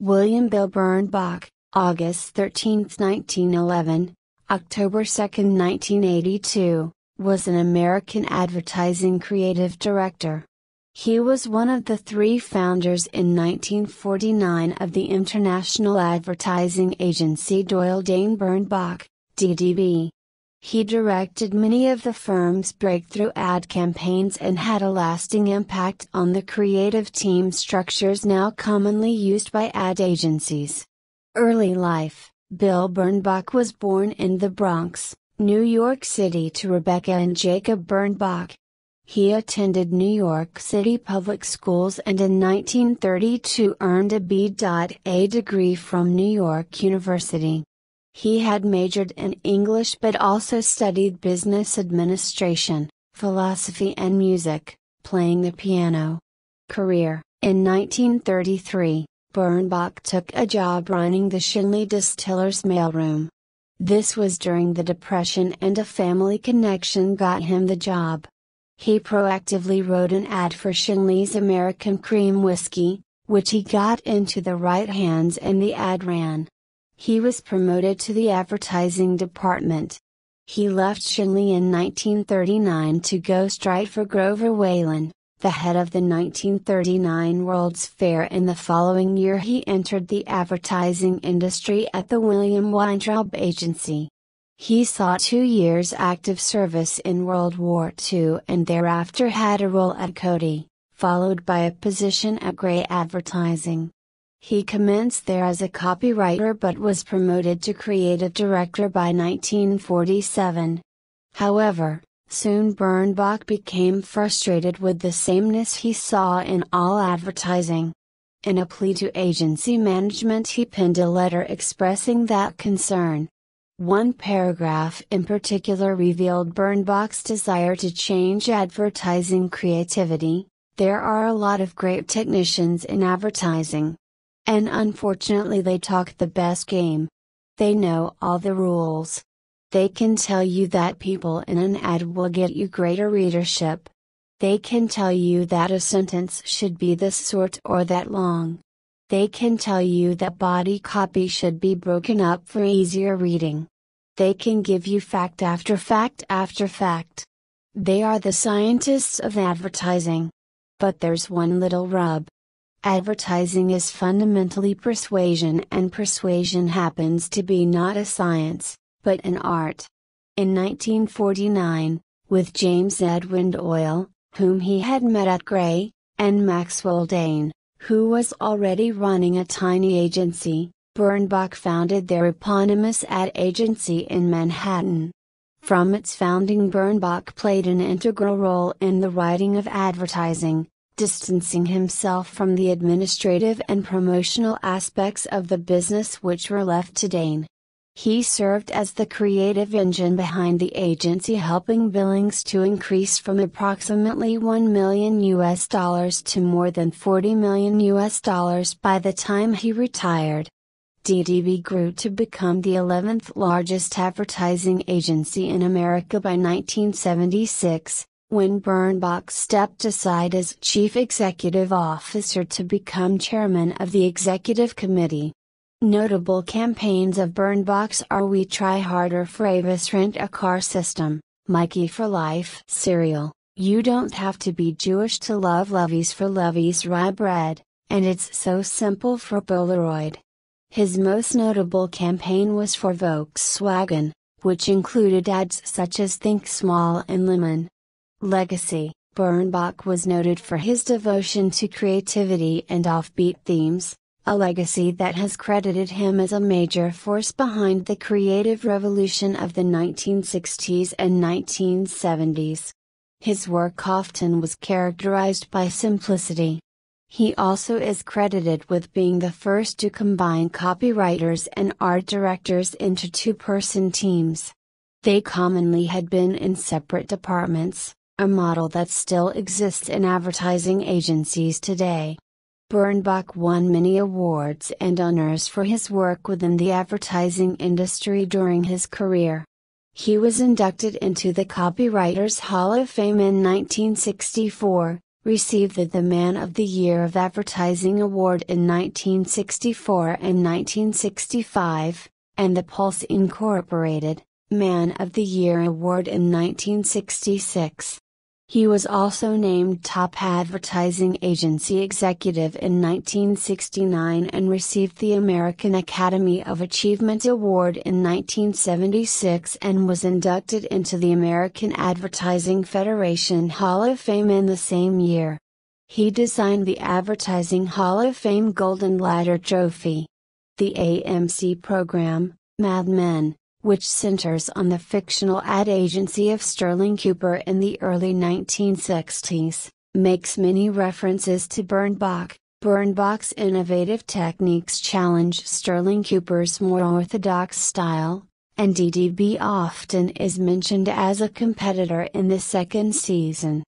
William Bill Bernbach, August 13, 1911, October 2, 1982, was an American advertising creative director. He was one of the three founders in 1949 of the international advertising agency Doyle Dane Bernbach, DDB. He directed many of the firm's breakthrough ad campaigns and had a lasting impact on the creative team structures now commonly used by ad agencies. Early life Bill Bernbach was born in the Bronx, New York City to Rebecca and Jacob Bernbach. He attended New York City public schools and in 1932 earned a B.A. degree from New York University. He had majored in English but also studied business administration, philosophy, and music, playing the piano. Career In 1933, Bernbach took a job running the Shinley Distillers mailroom. This was during the Depression, and a family connection got him the job. He proactively wrote an ad for Shinley's American Cream Whiskey, which he got into the right hands, and the ad ran. He was promoted to the advertising department. He left Shinley in 1939 to go straight for Grover Whalen, the head of the 1939 World's Fair and the following year he entered the advertising industry at the William Weintraub Agency. He saw two years active service in World War II and thereafter had a role at Cody, followed by a position at Gray Advertising. He commenced there as a copywriter but was promoted to creative director by 1947. However, soon Bernbach became frustrated with the sameness he saw in all advertising. In a plea to agency management he penned a letter expressing that concern. One paragraph in particular revealed Bernbach's desire to change advertising creativity, there are a lot of great technicians in advertising, and unfortunately, they talk the best game. They know all the rules. They can tell you that people in an ad will get you greater readership. They can tell you that a sentence should be this sort or that long. They can tell you that body copy should be broken up for easier reading. They can give you fact after fact after fact. They are the scientists of advertising. But there's one little rub. Advertising is fundamentally persuasion, and persuasion happens to be not a science, but an art. In 1949, with James Edwin Doyle, whom he had met at Gray, and Maxwell Dane, who was already running a tiny agency, Bernbach founded their eponymous ad agency in Manhattan. From its founding, Bernbach played an integral role in the writing of advertising, distancing himself from the administrative and promotional aspects of the business which were left to Dane. He served as the creative engine behind the agency helping billings to increase from approximately 1 million US dollars to more than 40 million US dollars by the time he retired. DDB grew to become the 11th largest advertising agency in America by 1976, when Bernbach stepped aside as chief executive officer to become chairman of the executive committee. Notable campaigns of Bernbach's are We Try Harder for Avis Rent a Car System, Mikey for Life Cereal, You Don't Have to Be Jewish to Love "Lovies for Lovies Rye Bread, and It's So Simple for Polaroid. His most notable campaign was for Volkswagen, which included ads such as Think Small and Lemon, Legacy Bernbach was noted for his devotion to creativity and offbeat themes, a legacy that has credited him as a major force behind the creative revolution of the 1960s and 1970s. His work often was characterized by simplicity. He also is credited with being the first to combine copywriters and art directors into two person teams. They commonly had been in separate departments, a model that still exists in advertising agencies today. Bernbach won many awards and honors for his work within the advertising industry during his career. He was inducted into the Copywriters Hall of Fame in 1964, received the, the Man of the Year of Advertising Award in 1964 and 1965, and the Pulse Incorporated, Man of the Year Award in 1966. He was also named top advertising agency executive in 1969 and received the American Academy of Achievement Award in 1976 and was inducted into the American Advertising Federation Hall of Fame in the same year. He designed the Advertising Hall of Fame Golden Ladder Trophy. The AMC program, Mad Men, which centers on the fictional ad agency of Sterling Cooper in the early 1960s, makes many references to Bernbach. Bernbach's innovative techniques challenge Sterling Cooper's more orthodox style, and DDB often is mentioned as a competitor in the second season.